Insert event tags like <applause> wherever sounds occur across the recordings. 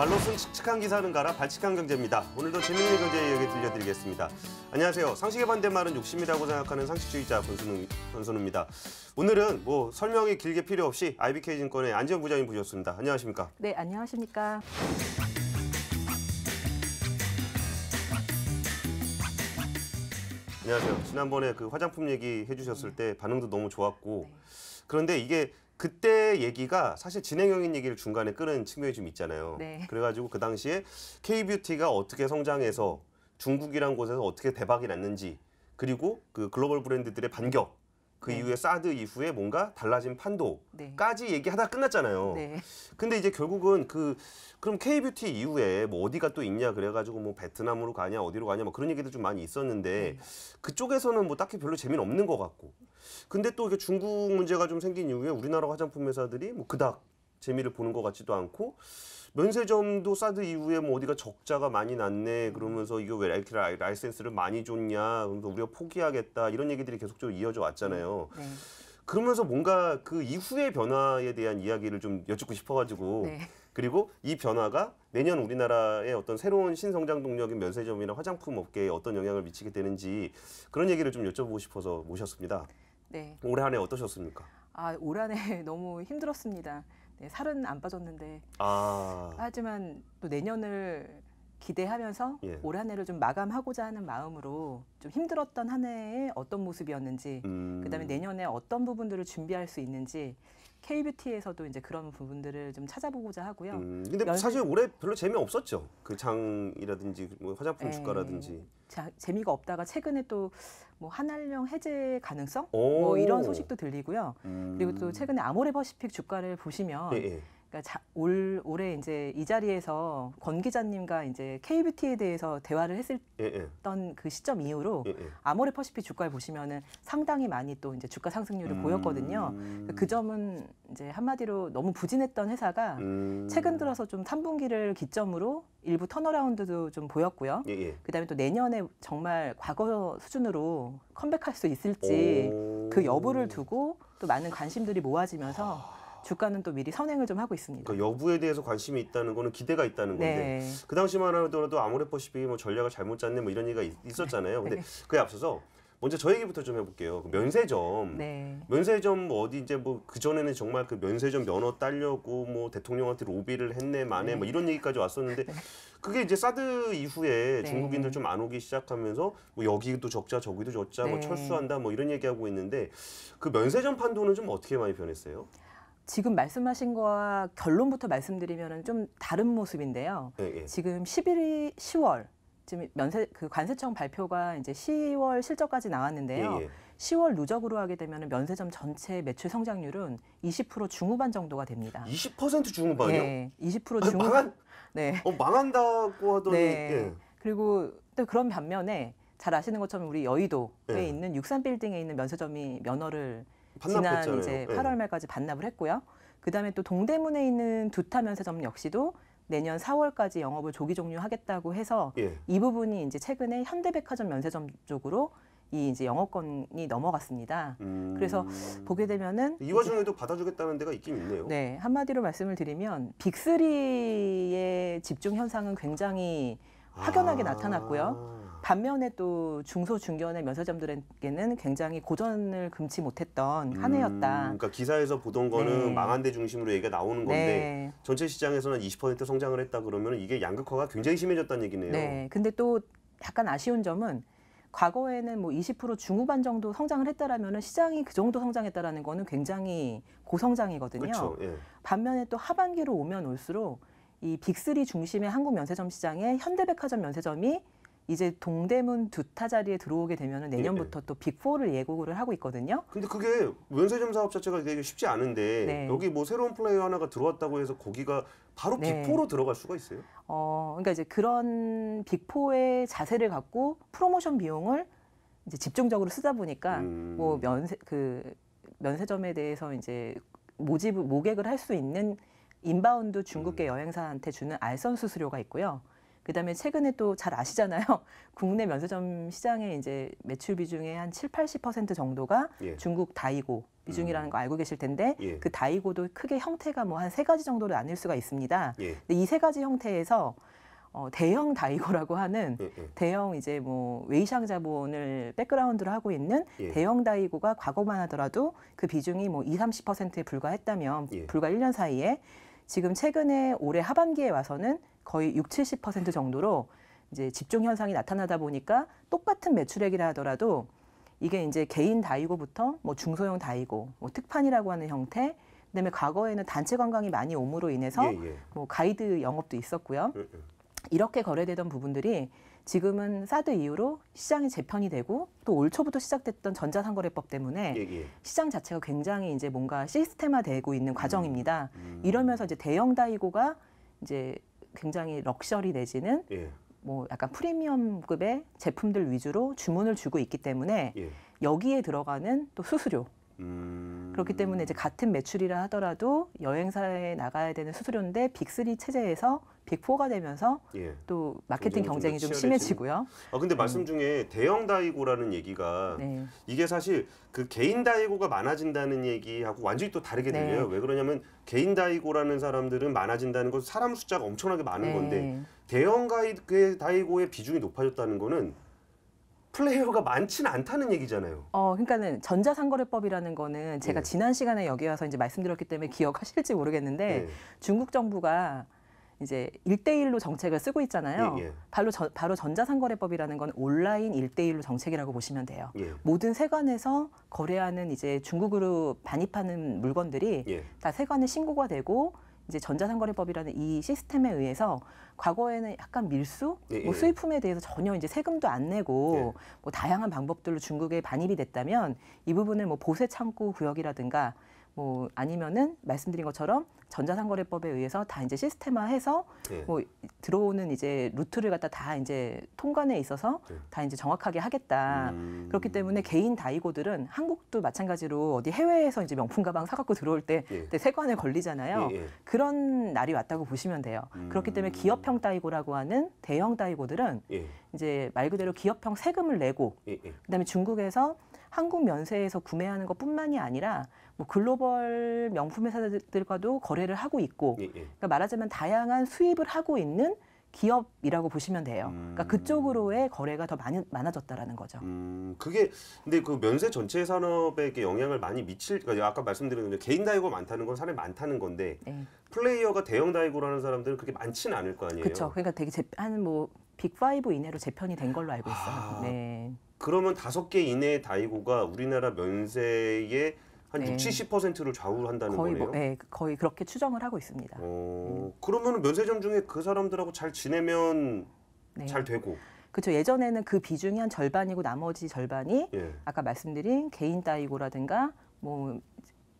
발로 쓴 칙칙한 기사는 가라 발칙한 경제입니다. 오늘도 재미있는 경제 이야기 들려드리겠습니다. 안녕하세요. 상식의 반대말은 욕심이라고 생각하는 상식주의자 권순우, 입니다 오늘은 뭐 설명이 길게 필요 없이 IBK증권의 안지현 부장님 보셨습니다. 안녕하십니까? 네, 안녕하십니까? 안녕하세요. 지난번에 그 화장품 얘기 해주셨을 때 반응도 너무 좋았고 네. 그런데 이게 그때 얘기가 사실 진행형인 얘기를 중간에 끄는 측면이 좀 있잖아요. 네. 그래가지고 그 당시에 K뷰티가 어떻게 성장해서 중국이란 곳에서 어떻게 대박이 났는지 그리고 그 글로벌 브랜드들의 반격 그 네. 이후에 사드 이후에 뭔가 달라진 판도까지 네. 얘기하다 끝났잖아요. 네. 근데 이제 결국은 그 그럼 K뷰티 이후에 뭐 어디가 또 있냐 그래가지고 뭐 베트남으로 가냐 어디로 가냐 뭐 그런 얘기도 좀 많이 있었는데 그쪽에서는 뭐 딱히 별로 재미는 없는 것 같고 근데 또 이게 중국 문제가 좀 생긴 이후에 우리나라 화장품 회사들이 뭐 그닥 재미를 보는 것 같지도 않고 면세점도 사드 이후에 뭐 어디가 적자가 많이 났네 그러면서 이거 왜 이렇게 라이센스를 많이 줬냐 그러면서 우리가 포기하겠다 이런 얘기들이 계속적으로 이어져 왔잖아요. 음, 네. 그러면서 뭔가 그 이후의 변화에 대한 이야기를 좀 여쭙고 싶어가지고 네. 그리고 이 변화가 내년 우리나라의 어떤 새로운 신성장 동력인 면세점이나 화장품 업계에 어떤 영향을 미치게 되는지 그런 얘기를 좀 여쭤보고 싶어서 모셨습니다. 네. 올해 한해 어떠셨습니까? 아, 올한 해 <laughs> 너무 힘들었습니다. 네, 살은 안 빠졌는데 아. 하지만 또 내년을 기대하면서 예. 올한 해를 좀 마감하고자 하는 마음으로 좀 힘들었던 한 해의 어떤 모습이었는지 음. 그다음에 내년에 어떤 부분들을 준비할 수 있는지 K뷰티에서도 이제 그런 부분들을 좀 찾아보고자 하고요. 음, 근데 연... 사실 올해 별로 재미없었죠. 그 장이라든지 뭐 화장품 에이, 네. 주가라든지. 자, 재미가 없다가 최근에 또뭐 한알령 해제 가능성? 뭐 이런 소식도 들리고요. 음. 그리고 또 음. 최근에 아모레퍼시픽 주가를 보시면 예, 예. 그러니까 자, 올 올해 이제 이 자리에서 권 기자님과 이제 KBT에 대해서 대화를 했을 예, 예. 던그 시점 이후로 예, 예. 아모레퍼시픽 주가를 보시면은 상당히 많이 또 이제 주가 상승률을 음. 보였거든요. 그러니까 그 점은 이제 한마디로 너무 부진했던 회사가 음. 최근 들어서 좀 3분기를 기점으로 일부 턴어라운드도좀 보였고요. 예, 예. 그다음에 또 내년에 정말 과거 수준으로 컴백할 수 있을지 오. 그 여부를 두고 또 많은 관심들이 모아지면서 주가는 또 미리 선행을 좀 하고 있습니다. 그러니까 여부에 대해서 관심이 있다는 거는 기대가 있다는 네. 건데 네. 그 당시만 하더라도 아모레퍼시픽이 뭐 전략을 잘못 짰네 뭐 이런 얘기가 있, 었잖아요 근데 네. 그에 앞서서 먼저 저 얘기부터 좀 해볼게요. 그 면세점. 네. 면세점 뭐 어디 이제 뭐 그전에는 정말 그 면세점 면허 따려고 뭐 대통령한테 로비를 했네 만에 뭐 네. 뭐 이런 얘기까지 왔었는데 네. 그게 이제 사드 이후에 네. 중국인들 좀 안 오기 시작하면서 뭐 여기도 적자 저기도 적자 뭐 철수한다 뭐 이런 얘기하고 있는데 그 면세점 판도는 좀 어떻게 많이 변했어요? 지금 말씀하신 거와 결론부터 말씀드리면 좀 다른 모습인데요. 예, 예. 지금 11월, 10월 지금 면세 그 관세청 발표가 이제 10월 실적까지 나왔는데요. 예, 10월 예. 누적으로 하게 되면 면세점 전체 매출 성장률은 20% 중후반 정도가 됩니다. 20% 중후반이요? 네, 20% 중후반. 네. 어, 망한다고 하더니. 네. 예. 그리고 또 그런 반면에 잘 아시는 것처럼 우리 여의도에 예. 있는 63빌딩에 있는 면세점이 면허를 지난 이제 8월 예. 말까지 반납을 했고요. 그다음에 또 동대문에 있는 두타 면세점 역시도 내년 4월까지 영업을 조기 종료하겠다고 해서 예. 이 부분이 이제 최근에 현대백화점 면세점 쪽으로 이 이제 영업권이 넘어갔습니다. 음... 그래서 보게 되면은 이 와중에도 받아주겠다는 데가 있긴 있네요. 네, 한마디로 말씀을 드리면 빅리의 집중 현상은 굉장히 아. 확연하게 아... 나타났고요. 반면에 또 중소 중견의 면세점들에게는 굉장히 고전을 금치 못했던 한 음, 해였다. 그러니까 기사에서 보던 거는 네. 망한 데 중심으로 얘기가 나오는 건데 네. 전체 시장에서는 20% 성장을 했다 그러면 이게 양극화가 굉장히 심해졌다는 얘기네요. 네. 근데 또 약간 아쉬운 점은 과거에는 뭐 20% 중후반 정도 성장을 했다라면 시장이 그 정도 성장했다라는 거는 굉장히 고성장이거든요. 그렇죠. 예. 반면에 또 하반기로 오면 올수록 이 빅3 중심의 한국 면세점 시장에 현대백화점 면세점이 이제 동대문 두타 자리에 들어오게 되면 예. 내년부터 네. 또 빅4를 예고를 하고 있거든요. 근데 그게 면세점 사업 자체가 되게 쉽지 않은데 네. 여기 뭐 새로운 플레이어 하나가 들어왔다고 해서 거기가 바로 네. 빅4로 들어갈 수가 있어요? 어, 그러니까 이제 그런 빅4의 자세를 갖고 프로모션 비용을 이제 집중적으로 쓰다 보니까 음. 뭐 면세 그 면세점에 대해서 이제 모집 모객을 할 수 있는 인바운드 중국계 음. 여행사한테 주는 알선 수수료가 있고요. 그다음에 최근에 또 잘 아시잖아요. <laughs> 국내 면세점 시장의 이제 매출 비중의 한 7, 80% 정도가 예. 중국 다이고 비중이라는 음. 거 알고 계실 텐데 예. 그 다이고도 크게 형태가 뭐 한 세 가지 정도로 나뉠 수가 있습니다. 예. 이세 가지 형태에서 어, 대형 다이고라고 하는 예, 예. 대형 이제 뭐 웨이샹 자본을 백그라운드로 하고 있는 예. 대형 다이고가 과거만 하더라도 그 비중이 뭐 20, 30%에 불과했다면 예. 불과 1년 사이에 지금 최근에 올해 하반기에 와서는 거의 6, 70% 정도로 이제 집중 현상이 나타나다 보니까 똑같은 매출액이라 하더라도 이게 이제 개인 다이고부터 뭐 중소형 다이고, 뭐 특판이라고 하는 형태, 그다음에 과거에는 단체 관광이 많이 오므로 인해서 예, 예. 뭐 가이드 영업도 있었고요. 예, 예. 이렇게 거래되던 부분들이 지금은 사드 이후로 시장이 재편이 되고 또 올 초부터 시작됐던 전자상거래법 때문에 예, 예. 시장 자체가 굉장히 이제 뭔가 시스템화되고 있는 음, 과정입니다. 음. 이러면서 이제 대형 다이고가 이제 굉장히 럭셔리 내지는 예. 뭐 약간 프리미엄급의 제품들 위주로 주문을 주고 있기 때문에 예. 여기에 들어가는 또 수수료 음. 그렇기 때문에 이제 같은 매출이라 하더라도 여행사에 나가야 되는 수수료인데 빅3 체제에서 빅4가 되면서 예. 또 마케팅 경쟁이 좀, 좀 심해지고요. 아 근데 말씀 음. 중에 대형 다이고라는 얘기가 네. 이게 사실 그 개인 다이고가 많아진다는 얘기하고 완전히 또 다르게 네. 들려요. 네. 왜 그러냐면 개인 다이고라는 사람들은 많아진다는 건 사람 숫자가 엄청나게 많은 네. 건데 대형 가이 드 그 다이고의 비중이 높아졌다는 거는 플레이어가 많지는 않다는 얘기잖아요. 어, 그러니까는 전자상거래법이라는 거는 제가 네. 지난 시간에 여기 와서 이제 말씀드렸기 때문에 기억하실지 모르겠는데 네. 중국 정부가 이제 일대일로 정책을 쓰고 있잖아요. 예, 예. 바로, 저, 바로 전자상거래법이라는 건 온라인 일대일로 정책이라고 보시면 돼요. 예. 모든 세관에서 거래하는 이제 중국으로 반입하는 물건들이 예. 다 세관에 신고가 되고 이제 전자상거래법이라는 이 시스템에 의해서 과거에는 약간 밀수, 예, 뭐 예. 수입품에 대해서 전혀 이제 세금도 안 내고 예. 뭐 다양한 방법들로 중국에 반입이 됐다면 이 부분을 뭐 보세 창구 구역이라든가 뭐 아니면은 말씀드린 것처럼 전자상거래법에 의해서 다 이제 시스템화해서 예. 뭐 들어오는 이제 루트를 갖다 다 이제 통관에 있어서 예. 다 이제 정확하게 하겠다. 음... 그렇기 때문에 개인 다이고들은 한국도 마찬가지로 어디 해외에서 이제 명품 가방 사갖고 들어올 때 예. 세관에 걸리잖아요. 예, 예. 그런 날이 왔다고 보시면 돼요. 음... 그렇기 때문에 음. 기업형 다이고라고 하는 대형 다이고들은 예. 이제 말 그대로 기업형 세금을 내고 예, 그다음에 중국에서 한국 면세에서 구매하는 것뿐만이 아니라 뭐 글로벌 명품 회사들과도 거래를 하고 있고 예, 예. 그러니까 말하자면 다양한 수입을 하고 있는 기업이라고 보시면 돼요. 그러니까 음. 그러니까 그쪽으로의 거래가 더 많이 많아졌다라는 거죠. 음, 그게 근데 그 면세 전체 산업에 영향을 많이 미칠. 그러니까 아까 말씀드린 개인 다이고 가 많다는 건 사람이 많다는 건데 네. 플레이어가 대형 다이고라는 사람들은 그게 많지는 않을 거 아니에요. 그렇죠. 그러니까 되게 제, 한뭐 빅5 이내로 재편이 된 걸로 알고 있어요. 아. 네. 그러면 다섯 개 이내의 다이고가 우리나라 면세의 한 네. 60, 70%를 좌우한다는 거의 뭐, 거네요. 뭐, 네, 거의 그렇게 추정을 하고 있습니다. 어, 음. 그러면 면세점 중에 그 사람들하고 잘 지내면 네. 잘 되고. 그렇죠. 예전에는 그 비중이 한 절반이고 나머지 절반이 예. 아까 말씀드린 개인 다이고라든가뭐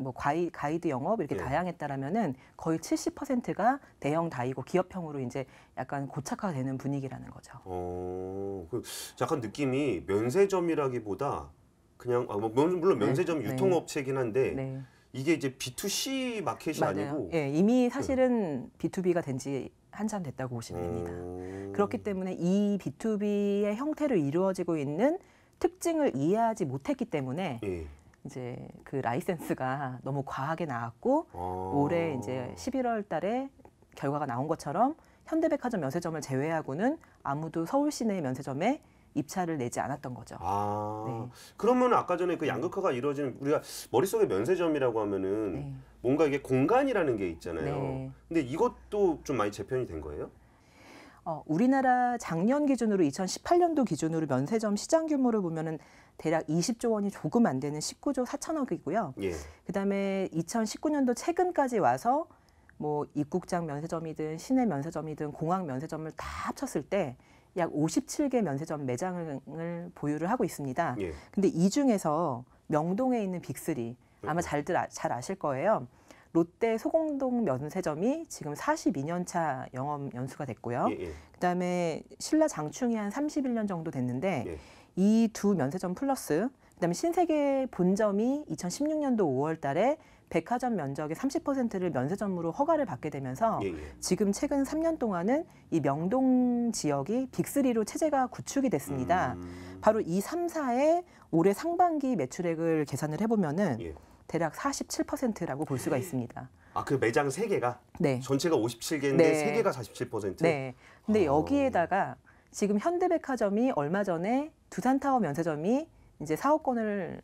뭐 가이, 가이드 영업 이렇게 예. 다양했다라면은 거의 70%가 대형 다이고 기업형으로 이제 약간 고착화되는 분위기라는 거죠. 어, 그 약간 느낌이 면세점이라기보다 그냥 아, 뭐, 물론 네, 면세점 네. 유통업체긴 한데 네. 이게 이제 B2C 마켓이 맞아요. 아니고 예, 이미 네. 사실은 네. B2B가 된 지 한참 됐다고 보시면 됩니다. 음... 그렇기 때문에 이 B2B의 형태로 이루어지고 있는 특징을 이해하지 못했기 때문에 예. 이제 그 라이센스가 <laughs> 너무 과하게 나왔고 오. 어. 올해 이제 11월 달에 결과가 나온 것처럼 현대백화점 면세점을 제외하고는 아무도 서울 시내 면세점에 입찰을 내지 않았던 거죠. 아, 네. 그러면 아까 전에 그 양극화가 이루어지는 우리가 머릿속에 면세점이라고 하면은 네. 뭔가 이게 공간이라는 게 있잖아요. 네. 근데 이것도 좀 많이 재편이 된 거예요? 어, 우리나라 작년 기준으로 2018년도 기준으로 면세점 시장 규모를 보면은 대략 20조 원이 조금 안 되는 19조 4천억이고요. 예. 그다음에 2019년도 최근까지 와서 뭐 입국장 면세점이든 시내 면세점이든 공항 면세점을 다 합쳤을 때 약 57개 면세점 매장을 보유를 하고 있습니다. 예. 근데 이 중에서 명동에 있는 빅스리 아마 음. 잘들 아, 잘 아실 거예요. 롯데 소공동 면세점이 지금 42년 차 영업 연수가 됐고요. 예, 예. 그다음에 신라 장충이 한 31년 정도 됐는데 예. 이두 면세점 플러스 그다음에 신세계 본점이 2016년도 5월 달에 백화점 면적의 30%를 면세점으로 허가를 받게 되면서 예, 예. 지금 최근 3년 동안은 이 명동 지역이 빅리로 체제가 구축이 됐습니다. 음. 바로 이 3사의 올해 상반기 매출액을 계산을 해보면은 예. 대략 47%라고 볼 수가 있습니다. 아, 그 매장 3개가? 네. 전체가 57개인데 네. 3개가 47%? 네. 근데 어. 여기에다가 지금 현대백화점이 얼마 전에 두산타워 면세점이 이제 사업권을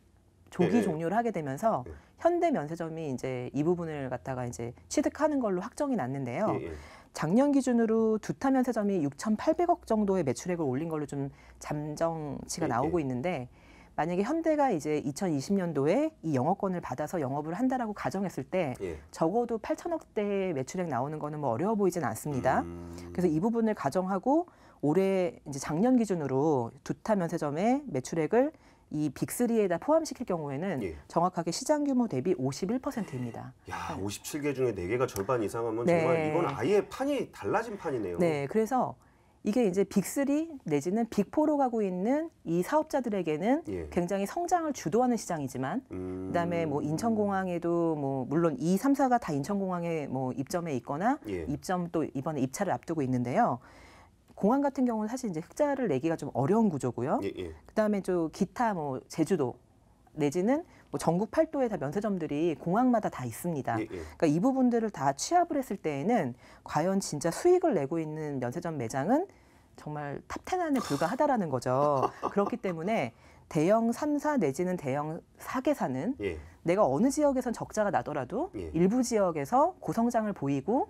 조기 네. 종료를 하게 되면서 네. 현대 면세점이 이제 이 부분을 갖다가 이제 취득하는 걸로 확정이 났는데요. 네. 작년 기준으로 두타 면세점이 6,800억 정도의 매출액을 올린 걸로 좀 잠정치가 나오고 있는데 만약에 현대가 이제 2020년도에 이 영업권을 받아서 영업을 한다라고 가정했을 때 예. 적어도 8천억대 매출액 나오는 거는 뭐 어려워 보이진 않습니다. 음... 그래서 이 부분을 가정하고 올해 이제 작년 기준으로 두타 면세점의 매출액을 이 빅리에다 포함시킬 경우에는 예. 정확하게 시장 규모 대비 51%입니다. 야, 57개 중에 4개가 절반 이상하면 네. 정말 이건 아예 판이 달라진 판이네요. 네, 그래서 이게 이제 빅3 내지는 빅포로 가고 있는 이 사업자들에게는 예. 굉장히 성장을 주도하는 시장이지만 음. 그다음에 뭐 인천공항에도 뭐 물론 이 3사가 다 인천공항에 뭐 입점해 있거나 예. 입점 또 이번에 입찰을 앞두고 있는데요. 공항 같은 경우는 사실 이제 흑자를 내기가 좀 어려운 구조고요. 예, 예. 그다음에 좀 기타 뭐 제주도 내지는 뭐 전국 팔도에 다 면세점들이 공항마다 다 있습니다. 예, 예. 그러니까 이 부분들을 다 취합을 했을 때에는 과연 진짜 수익을 내고 있는 면세점 매장은 정말 탑텐 안에 불과하다라는 거죠. <laughs> 그렇기 때문에 대형 삼사 내지는 대형 사개사는 예. 내가 어느 지역에선 적자가 나더라도 예. 일부 지역에서 고성장을 보이고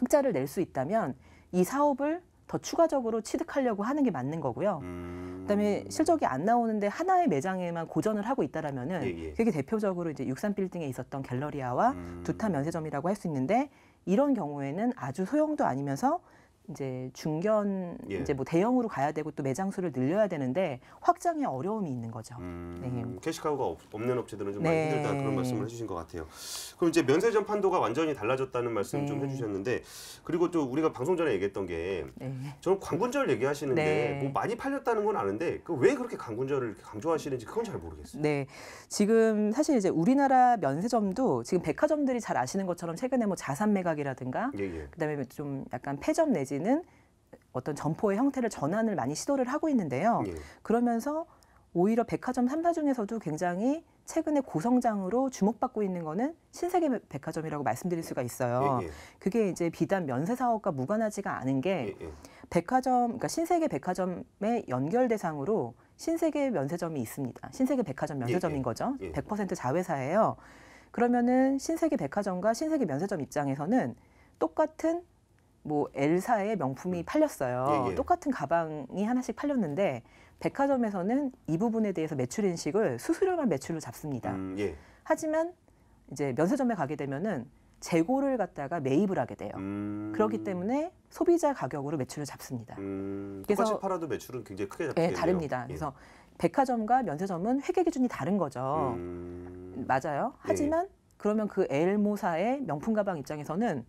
흑자를 낼 수 있다면 이 사업을 더 추가적으로 취득하려고 하는 게 맞는 거고요. 음... 그다음에 실적이 안 나오는데 하나의 매장에만 고전을 하고 있다라면은 예, 예. 그게 대표적으로 이제 63 빌딩에 있었던 갤러리아와 음... 두타 면세점이라고 할 수 있는데 이런 경우에는 아주 소형도 아니면서 이제 중견 예. 이제 뭐 대형으로 가야 되고 또 매장 수를 늘려야 되는데 확장에 어려움이 있는 거죠. 음, 네. 캐시카우가 없, 는 업체들은 좀 네. 많이 힘들다 그런 말씀을 해주신 것 같아요. 그럼 이제 면세점 판도가 완전히 달라졌다는 말씀 네. 좀 해주셨는데 그리고 또 우리가 방송 전에 얘기했던 게 네. 저는 광군절 얘기하시는데 네. 뭐 많이 팔렸다는 건 아는데 그 왜 그렇게 광군절을 강조하시는지 그건 잘 모르겠어요. 네, 지금 사실 이제 우리나라 면세점도 지금 백화점들이 잘 아시는 것처럼 최근에 뭐 자산 매각이라든가 예, 예. 그다음에 좀 약간 폐점 내지 내지는 어떤 점포의 형태를 전환을 많이 시도를 하고 있는데요. 예. 그러면서 오히려 백화점 삼사 중에서도 굉장히 최근에 고성장으로 주목받고 있는 거는 신세계 백화점이라고 말씀드릴 수가 있어요. 예, 예. 그게 이제 비단 면세 사업과 무관하지가 않은 게 예, 예. 백화점, 그러니까 신세계 백화점의 연결 대상으로 신세계 면세점이 있습니다. 신세계 백화점 예, 면세점인 거죠. 백 퍼센트 자회사예요. 그러면은 신세계 백화점과 신세계 면세점 입장에서는 똑같은 뭐 엘사의 명품이 음. 팔렸어요. 예, 예. 똑같은 가방이 하나씩 팔렸는데 백화점에서는 이 부분에 대해서 매출 인식을 수수료만 매출로 잡습니다. 음, 예. 하지만 이제 면세점에 가게 되면은 재고를 갖다가 매입을 하게 돼요. 음... 그렇기 때문에 소비자 가격으로 매출을 잡습니다. 음... 그래서 팔아도 매출은 굉장히 크게 예, 잡히겠요 네, 다릅니다. 예. 그래서 백화점과 면세점은 회계 기준이 다른 거죠. 음... 맞아요. 예. 하지만 예. 그러면 그 엘모사의 명품 가방 입장에서는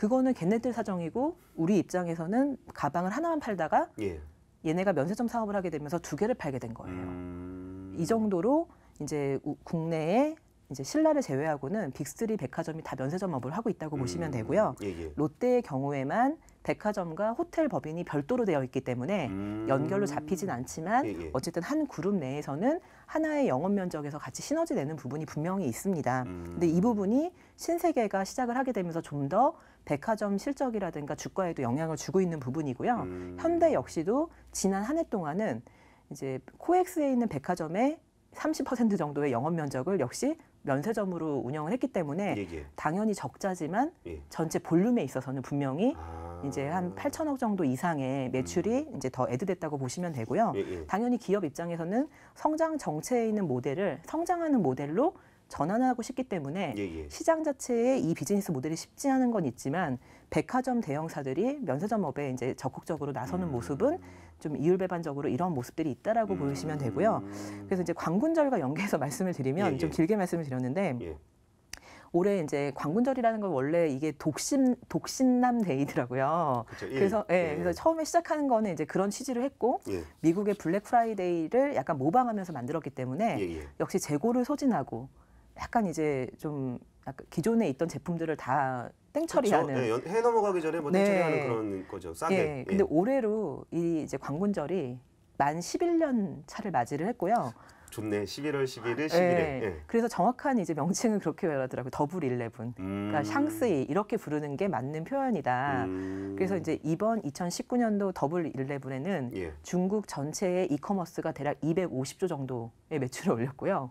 그거는 걔네들 사정이고 우리 입장에서는 가방을 하나만 팔다가 예. 얘네가 면세점 사업을 하게 되면서 두 개를 팔게 된 거예요. 음... 이 정도로 이제 국내에 이제 신라를 제외하고는 빅스리 백화점이 다 면세점업을 하고 있다고 음... 보시면 되고요. 예, 예. 롯데의 경우에만 백화점과 호텔 법인이 별도로 되어 있기 때문에 음... 연결로 잡히진 않지만 예, 예, 어쨌든 한 그룹 내에서는 하나의 영업 면적에서 같이 시너지 내는 부분이 분명히 있습니다. 음... 근데 이 부분이 신세계가 시작을 하게 되면서 좀더 백화점 실적이라든가 주가에도 영향을 주고 있는 부분이고요. 음. 현대 역시도 지난 한 해 동안은 이제 코엑스에 있는 백화점의 30% 정도의 영업 면적을 역시 면세점으로 운영을 했기 때문에 예, 예. 당연히 적자지만 예. 전체 볼륨에 있어서는 분명히 아... 이제 한 8천억 정도 이상의 매출이 음. 이제 더 애드됐다고 보시면 되고요. 예, 예. 당연히 기업 입장에서는 성장 정체에 있는 모델을 성장하는 모델로 전환하고 싶기 때문에 예, 예. 시장 자체에 이 비즈니스 모델이 쉽지 않은 건 있지만 백화점 대형사들이 면세점업에 이제 적극적으로 나서는 음. 모습은 좀 이율배반적으로 이런 모습들이 있다라고 음. 보시면 되고요. 그래서 이제 광군절과 연계해서 <laughs> 말씀을 드리면 예, 좀 예. 길게 말씀을 드렸는데 예. 올해 이제 광군절이라는 건 원래 이게 독신 독신남 데이더라고요. 그쵸, 예. 그래서 예, 예, 그래서 처음에 시작하는 거는 이제 그런 취지를 했고 예. 미국의 블랙 프라이데이를 약간 모방하면서 만들었기 때문에 역시 재고를 소진하고 약간 이제 좀 약간 기존에 있던 제품들을 다 땡처리하는 네, 예, 해 넘어가기 전에 뭐 땡처리하는 네. 그런 거죠. 싸게. 네. 예. 근데 예. 올해로 이 이제 광군절이 만 11년 차를 맞이를 했고요. 좋네. 11월 11일, 11일. 네. 예. 그래서 정확한 이제 명칭은 그렇게 말하더라고요. 더블 일레븐. 그러니까 음. 그러니까 샹스이 이렇게 부르는 게 맞는 표현이다. 음. 그래서 이제 이번 2019년도 더블 일레븐에는 예. 중국 전체의 이커머스가 대략 250조 정도의 매출을 올렸고요.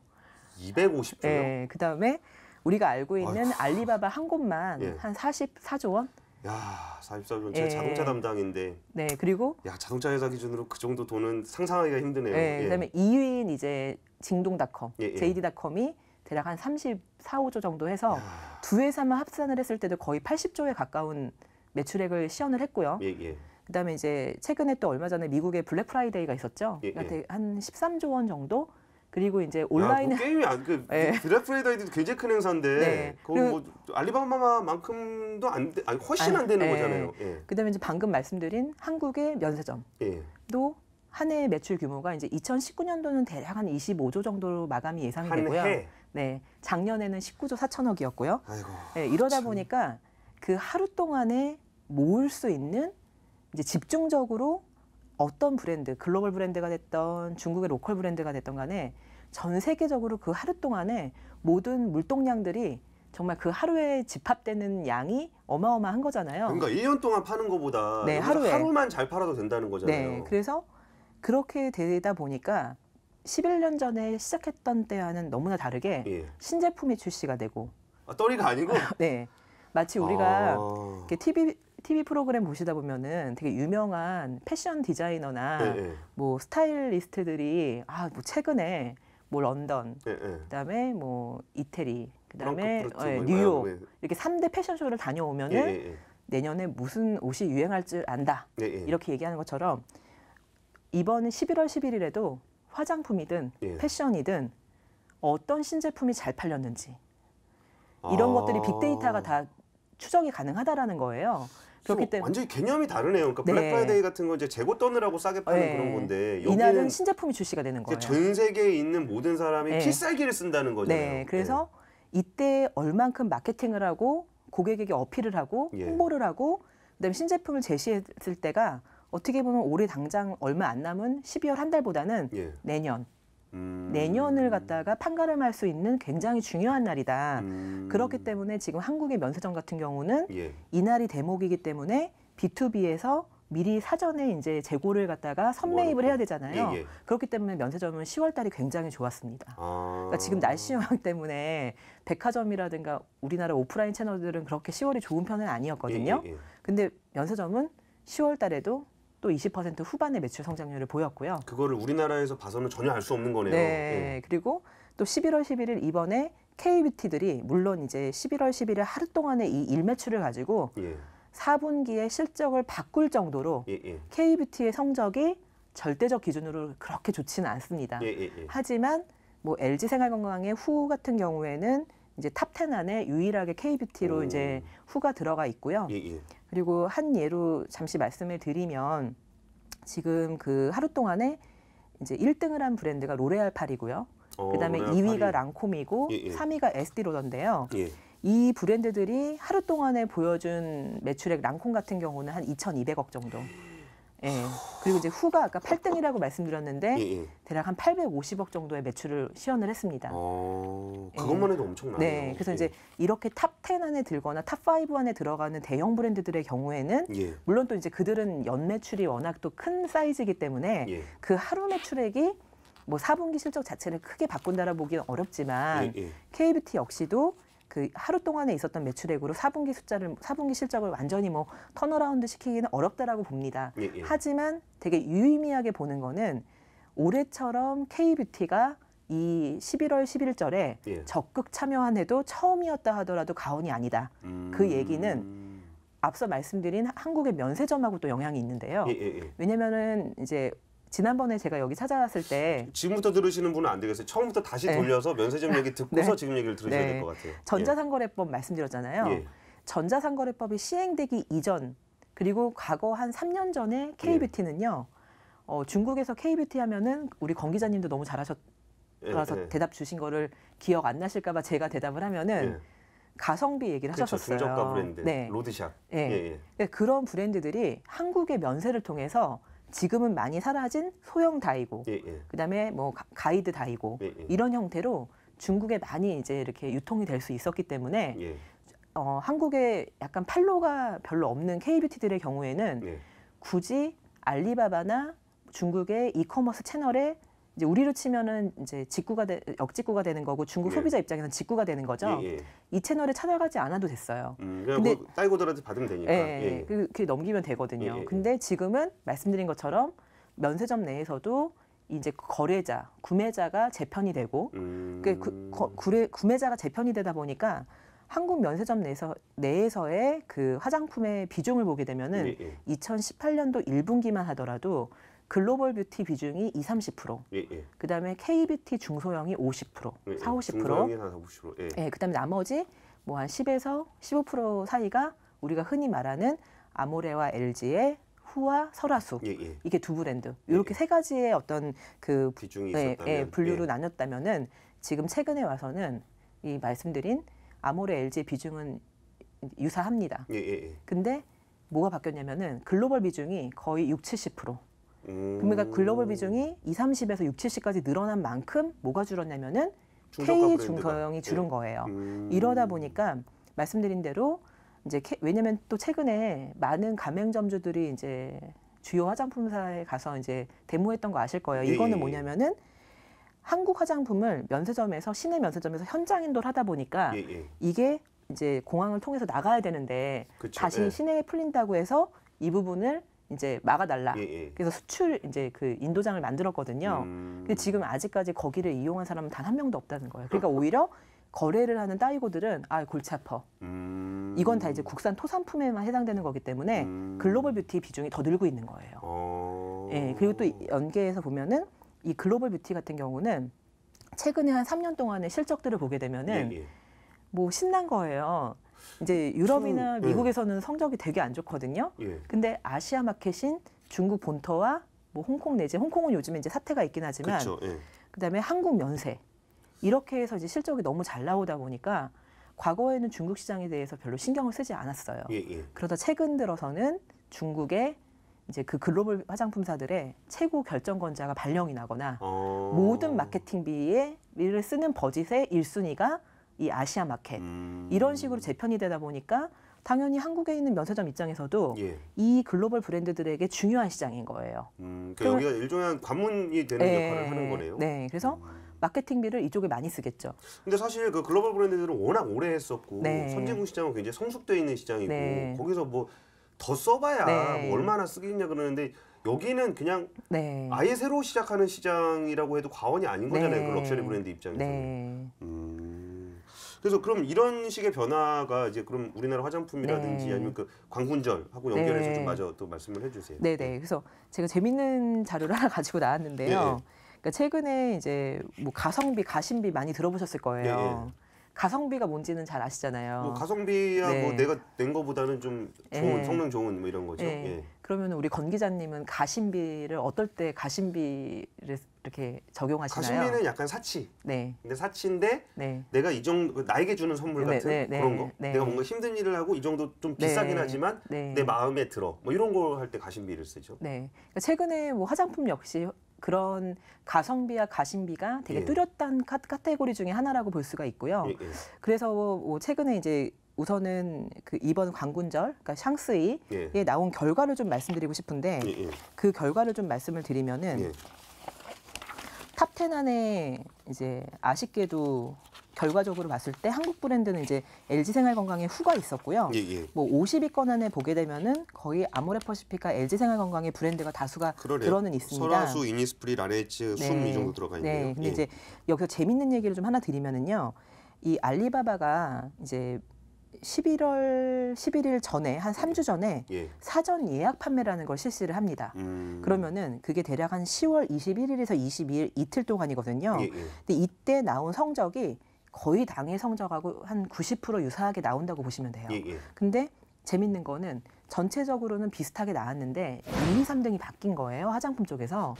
250조요? 예, 그다음에 우리가 알고 있는 아이쿠. 알리바바 한 곳만 예. 한 44조 원? 야, 44조 제 예. 자동차 담당인데. 네, 그리고 야, 자동차 회사 기준으로 그 정도 돈은 상상하기가 힘드네요. 예, 예. 그다음에 2위인 이제 징동닷컴, 예, 예. JD닷컴이 대략 한 34, 5조 정도 해서 야. 두 회사만 합산을 했을 때도 거의 80조에 가까운 매출액을 시연을 했고요. 예, 예. 그다음에 이제 최근에 또 얼마 전에 미국의 블랙 프라이데이가 있었죠. 그러한 그러니까 13조 원 정도 그리고 이제 온라인 야, 뭐 게임이 안그 <laughs> 네. 드래프레이더이도 굉장히 큰 행사인데 네. 그뭐 알리바바만큼도안 되, 아니 훨씬 아, 안 되는 네. 거잖아요. 예. 그다음에 이제 방금 말씀드린 한국의 면세점도 예. 한해 매출 규모가 이제 2019년도는 대략 한 25조 정도로 마감이 예상이 되고요. 해. 네, 작년에는 19조 4천억이었고요. 아이고, 네, 이러다 참. 보니까 그 하루 동안에 모을 수 있는 이제 집중적으로 어떤 브랜드, 글로벌 브랜드가 됐던 중국의 로컬 브랜드가 됐던 간에 전 세계적으로 그 하루 동안에 모든 물동량들이 정말 그 하루에 집합되는 양이 어마어마한 거잖아요. 그러니까 일년 동안 파는 거보다 네, 하루에. 하루만 잘 팔아도 된다는 거잖아요. 네, 그래서 그렇게 되다 보니까 11년 전에 시작했던 때와는 너무나 다르게 예. 신제품이 출시가 되고 아, 떨이가 아니고 <laughs> 네. 마치 우리가 아. 이렇게 TV TV 프로그램 보시다 보면은 되게 유명한 패션 디자이너나 예, 예. 뭐 스타일리스트들이 아뭐 최근에 뭐 런던 예, 예, 그다음에 뭐 이태리 그다음에 프랑 예, 뭐 뉴욕 마요, 이렇게 삼 대 패션쇼를 다녀오면은 예, 내년에 무슨 옷이 유행할 줄 안다 이렇게 얘기하는 것처럼 이번 11월 11일에도 화장품이든 패션이든 어떤 신제품이 잘 팔렸는지 아. 이런 아. 것들이 빅데이터가 다 추정이 가능하다라는 거예요. 그렇기 때문에 완전히 개념이 다르네요. 그러니까 네. 블랙 프라이데이 같은 건 이제 재고 떠느라고 싸게 파는 네. 그런 건데 이날은 신제품이 출시가 되는 거예요. 전 세계에 있는 모든 사람이 네. 필살기를 쓴다는 거잖아요. 네. 네. 그래서 이때 얼만큼 마케팅을 하고 고객에게 어필을 하고 예. 홍보를 하고 그다음에 신제품을 제시했을 때가 어떻게 보면 올해 당장 얼마 안 남은 12월 한 달보다는 예. 내년 음. 내년을 갖다가 판가름할 수 있는 굉장히 중요한 날이다. 음. 그렇기 때문에 지금 한국의 면세점 같은 경우는 예. 이 날이 대목이기 때문에 B2B에서 미리 사전에 이제 재고를 갖다가 선매입을 해야 되잖아요. 예, 예. 그렇기 때문에 면세점은 10월 달이 굉장히 좋았습니다. 아... 그러니까 지금 날씨 영향 때문에 백화점이라든가 우리나라 오프라인 채널들은 그렇게 10월이 좋은 편은 아니었거든요. 예, 예, 예. 근데 면세점은 10월 달에도 또20% 후반의 매출 성장률을 보였고요. 그거를 우리나라에서 봐서는 전혀 알 수 없는 거네요. 네. 예. 그리고 또 11월 11일 이번에 k b 티들이 물론 이제 11월 11일 하루 동안의 이 일매출을 가지고 예. 4분기에 실적을 바꿀 정도로 예, 예. KBT의 성적이 절대적 기준으로 그렇게 좋지는 않습니다. 예, 예, 예. 하지만 뭐 LG 생활건강의 후 같은 경우에는 이제 탑 10 안에 유일하게 k b 티로 음. 이제 후가 들어가 있고요. 예, 그리고 한 예로 잠시 말씀을 드리면 지금 그 하루 동안에 이제 1등을 한 브랜드가 로레알 팔이고요. 어, 그다음에 2위가 파리. 랑콤이고 예, 예. 3위가 에스티 로던데요. 예. 이 브랜드들이 하루 동안에 보여준 매출액 랑콤 같은 경우는 한 2,200억 정도. 예. 그리고 이제 후가 아까 8등이라고 말씀드렸는데 예, 예. 대략 한 850억 정도의 매출을 시연을 했습니다. 어, 예. 그것만 해도 엄청나네요. 네. 그래서 이제 예. 이렇게 탑 10 안에 들거나 탑 5 안에 들어가는 대형 브랜드들의 경우에는 예. 물론 또 이제 그들은 연 매출이 워낙 또 큰 사이즈이기 때문에 그 하루 매출액이 뭐 4분기 실적 자체를 크게 바꾼다라 보기는 어렵지만 예, 예. KBT 역시도 그 하루 동안에 있었던 매출액으로 4분기 숫자를 4분기 실적을 완전히 뭐 턴어라운드 시키기는 어렵다라고 봅니다. 예, 예. 하지만 되게 유의미하게 보는 거는 올해처럼 K뷰티가 이 11월 11절에 예. 적극 참여한 해도 처음이었다 하더라도 가온이 아니다. 그 음... 그 얘기는 앞서 말씀드린 한국의 면세점하고 또 영향이 있는데요. 예, 예, 예. 왜냐면은 이제 지난번에 제가 여기 찾아왔을 때 지금부터 들으시는 분은 안 되겠어요. 처음부터 다시 네. 돌려서 면세점 얘기 듣고서 <laughs> 네. 지금 얘기를 들으셔야 될것 네. 같아요. 전자상거래법 예. 말씀드렸잖아요. 예. 전자상거래법이 시행되기 이전 그리고 과거 한 3년 전에 K뷰티는요. 예. 어, 중국에서 K뷰티 하면은 우리 권 기자님도 너무 잘하셨 예, 그서 예, 대답 주신 거를 기억 안 나실까 봐 제가 대답을 하면은 예. 가성비 얘기를 그렇죠, 하셨었어요. 중저가 브랜드, 네. 로드샵. 네. 그런 브랜드들이 한국의 면세를 통해서 지금은 많이 사라진 소형 다이고 예, 예. 그다음에 뭐 가이드 다이고 예, 예, 이런 형태로 중국에 많이 이제 이렇게 유통이 될 수 있었기 때문에 예. 어, 한국에 약간 팔로가 별로 없는 K뷰티들의 경우에는 예. 굳이 알리바바나 중국의 이커머스 채널에 이제 우리로 치면은 이제 직구가 되, 역직구가 되는 거고 중국 예. 소비자 입장에서는 직구가 되는 거죠. 예, 예. 이 채널에 찾아가지 않아도 됐어요. 음, 근데 뭐 딸고들한테 받으면 되니까. 예, 예. 그, 그게 넘기면 되거든요. 예, 예, 근데 지금은 말씀드린 것처럼 면세점 내에서도 이제 거래자, 구매자가 재편이 되고 음... 그 구, 그, 거, 구매, 구매자가 재편이 되다 보니까 한국 면세점 내에서 내에서의 그 화장품의 비중을 보게 되면은 2018년도 1분기만 하더라도 글로벌 뷰티 비중이 20, 30%. 예, 예. 그다음에 K 뷰티 중소형이 50%, 예, 4, 예. 50%. 중소형이 50%. 예. 예, 그다음에 나머지 뭐 한 10에서 15% 사이가 우리가 흔히 말하는 아모레와 LG의 후와 설화수 예, 예. 이게 두 브랜드 이렇게 예, 예, 세 가지의 어떤 그 비중이 예, 예, 예, 분류로 나눴다면은 지금 최근에 와서는 이 말씀드린 아모레 LG 비중은 유사합니다. 예, 예, 예. 근데 뭐가 바뀌었냐면은 글로벌 비중이 거의 6, 70%. 그러니까 글로벌 비중이 2, 30에서 6, 70까지 늘어난 만큼 뭐가 줄었냐면은 K 중소형이 줄은 네. 거예요. 음. 이러다 보니까 말씀드린 대로 이제 K, 왜냐면 또 최근에 많은 가맹점주들이 이제 주요 화장품사에 가서 이제 데모했던 거 아실 거예요. 예, 이거는 예, 예. 뭐냐면은 한국 화장품을 면세점에서 시내 면세점에서 현장 인도를 하다 보니까 이게 이제 공항을 통해서 나가야 되는데 다시 시내에 풀린다고 해서 이 부분을 이제 막아달라. 예, 예. 그래서 수출 이제 그 인도장을 만들었거든요. 음. 근데 지금 아직까지 거기를 이용한 사람은 단 한 명도 없다는 거예요. 그러니까 오히려 거래를 하는 따이고들은 아 골치 아퍼 음. 이건 다 이제 국산 토산품에만 해당되는 거기 때문에 음. 글로벌 뷰티 비중이 더 늘고 있는 거예요. 어. 예, 그리고 또 연계해서 보면은 이 글로벌 뷰티 같은 경우는 최근에 한 3년 동안의 실적들을 보게 되면은 예, 예. 뭐 신난 거예요. 이제 유럽이나 음. 미국에서는 성적이 되게 안 좋거든요. 예. 근데 아시아 마켓인 중국 본토와 뭐 홍콩 내지 홍콩은 요즘에 이제 사태가 있긴 하지만 그쵸, 예. 그다음에 한국 면세 이렇게 해서 이제 실적이 너무 잘 나오다 보니까 과거에는 중국 시장에 대해서 별로 신경을 쓰지 않았어요. 예, 예. 그러다 최근 들어서는 중국의 이제 그 글로벌 화장품사들의 최고 결정권자가 발령이 나거나 어... 모든 마케팅비에 이를 쓰는 버짓의 일순위가 이 아시아 마켓 음. 이런 식으로 재편이 되다 보니까 당연히 한국에 있는 면세점 입장에서도 예. 이 글로벌 브랜드들에게 중요한 시장인 거예요. 음, 그 여기가 일종의 관문이 되는 네, 역할을 하는 거네요. 네, 그래서 음. 마케팅비를 이쪽에 많이 쓰겠죠. 근데 사실 그 글로벌 브랜드들은 워낙 오래 했었고 네. 선진국 시장은 굉장히 성숙돼 있는 시장이고 네. 거기서 뭐 더 써봐야 네. 뭐 얼마나 쓰겠냐 그러는데 여기는 그냥 네. 아예 새로 시작하는 시장이라고 해도 과언이 아닌 거잖아요. 그 네. 럭셔리 브랜드 입장에서는. 음. 그래서 그럼 이런 식의 변화가 이제 그럼 우리나라 화장품이라든지 네. 아니면 그 광군절하고 연결해서 네. 좀 마저 또 말씀을 해주세요. 네네. 네. 네. 그래서 제가 재밌는 자료를 하나 가지고 나왔는데요. 네, 그러니까 최근에 이제 뭐 가성비, 가심비 많이 들어보셨을 거예요. 가성비가 뭔지는 잘 아시잖아요. 뭐 가성비야 네. 뭐 내가 낸 거보다는 좀 좋은 네. 성능 좋은 뭐 이런 거죠. 네. 예. 그러면 우리 권 기자님은 가심비를 어떨 때 가심비를 이렇게 적용하시나요? 가심비는 약간 사치. 네. 근데 사치인데 네. 내가 이 정도 그 나에게 주는 선물 네, 같은 네, 네 그런 거. 네. 내가 뭔가 힘든 일을 하고 이 정도 좀 네. 비싸긴 하지만 내 마음에 들어. 뭐 이런 걸 할 때 가심비를 쓰죠. 네. 그러니까 최근에 뭐 화장품 역시 그런 가성비와 가심비가 되게 예. 뚜렷한 카, 카테고리 중에 하나라고 볼 수가 있고요. 예, 예. 그래서 뭐 최근에 이제 우선은 그 이번 광군절, 그러니까 샹스이에 예. 나온 결과를 좀 말씀드리고 싶은데 예, 그 결과를 좀 말씀을 드리면은 탑10 안에 이제 아쉽게도 결과적으로 봤을 때 한국 브랜드는 이제 LG 생활건강에 후가 있었고요. 예, 예. 뭐 50위권 안에 보게 되면은 거의 아모레퍼시픽과 LG 생활건강의 브랜드가 다수가 그러네요. 들어는 있습니다. 설화수, 이니스프리, 라네츠, 네. 숨이 정도 들어가 있네요. 네. 근데 예. 이제 여기서 재밌는 얘기를 좀 하나 드리면은요. 이 알리바바가 이제 11월 11일 전에 한 3주 예. 전에 예. 사전 예약 판매라는 걸 실시를 합니다. 음. 그러면은 그게 대략 한 10월 21일에서 22일 이틀 동안이거든요. 예, 예. 근데 이때 나온 성적이 거의 당일 성적하고 한 90% 유사하게 나온다고 보시면 돼요. 예, 예. 근데 재밌는 거는 전체적으로는 비슷하게 나왔는데 1, 2, 3등이 바뀐 거예요. 화장품 쪽에서.